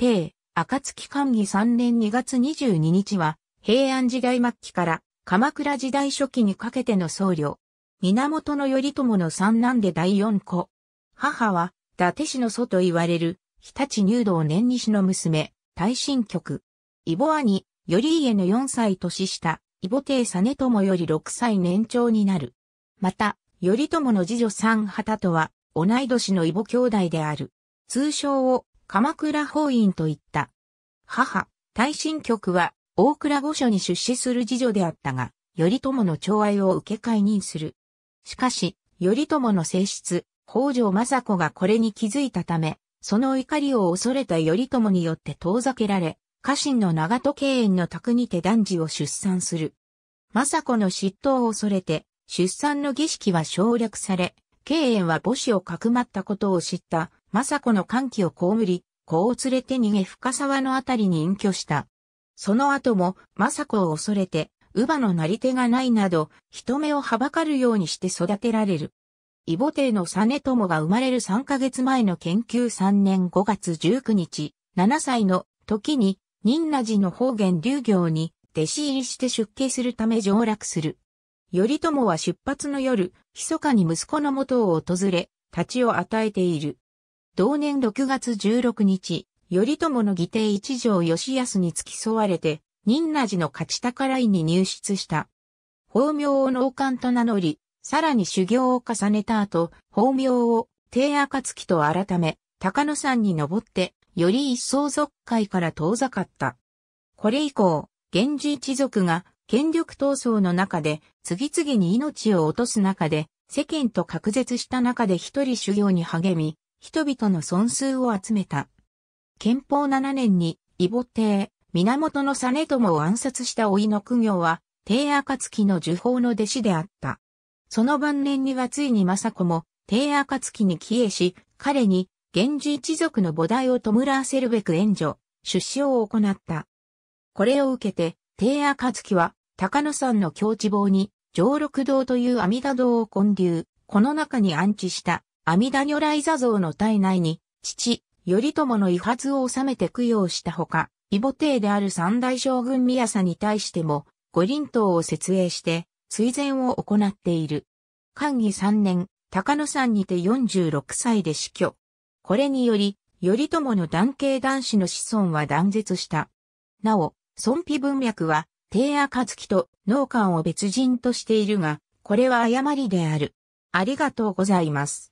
帝、暁寛義3年2月22日は、平安時代末期から鎌倉時代初期にかけての僧侶。源頼朝の三男で第四子。母は、伊達氏の祖と言われる、日立入道年西の娘、大神局。イボ兄、頼家の4歳年下、イボ帝実朝より6歳年長になる。また、頼朝の次女三旗とは、同い年のイボ兄弟である。通称を、鎌倉法院といった。母、大震局は大倉御所に出資する次女であったが、頼朝の寵愛を受け解任する。しかし、頼朝の性質、北条政子がこれに気づいたため、その怒りを恐れた頼朝によって遠ざけられ、家臣の長戸慶園の宅にて男児を出産する。政子の嫉妬を恐れて、出産の儀式は省略され、慶園は母子をかくまったことを知った政子の歓喜をこむり、子を連れて逃げ深沢のあたりに隠居した。その後も、政子を恐れて、乳母のなり手がないなど、人目をはばかるようにして育てられる。異母帝の実友が生まれる3ヶ月前の研究3年5月19日、7歳の時に、仁和寺の方言流行に弟子入りして出家するため上落する。頼朝は出発の夜、密かに息子の元を訪れ、立ちを与えている。同年6月16日、頼朝の義弟一条義康に付き添われて、仁和寺の勝ち宝院に入室した。法名を農官と名乗り、さらに修行を重ねた後、法名を低暁と改め、高野山に登って、より一層俗界から遠ざかった。これ以降、源氏一族が権力闘争の中で次々に命を落とす中で世間と隔絶した中で一人修行に励み、人々の損数を集めた。憲法7年に、異母帝、源実朝を暗殺した老いの苦行は、帝暁の受法の弟子であった。その晩年にはついに政子も、帝暁に帰依し、彼に、源氏一族の母体を弔わせるべく援助、出資を行った。これを受けて、帝暁は、高野山の境地坊に、上六堂という阿弥陀堂を建立、この中に安置した、阿弥陀如来座像の体内に、父、頼朝の遺髪を収めて供養したほか、異母帝である三大将軍宮佐に対しても、五輪塔を設営して、追善を行っている。寛義3年、高野山にて46歳で死去。これにより、頼朝の男系男子の子孫は断絶した。なお、孫妃文脈は、帝暁と農官を別人としているが、これは誤りである。ありがとうございます。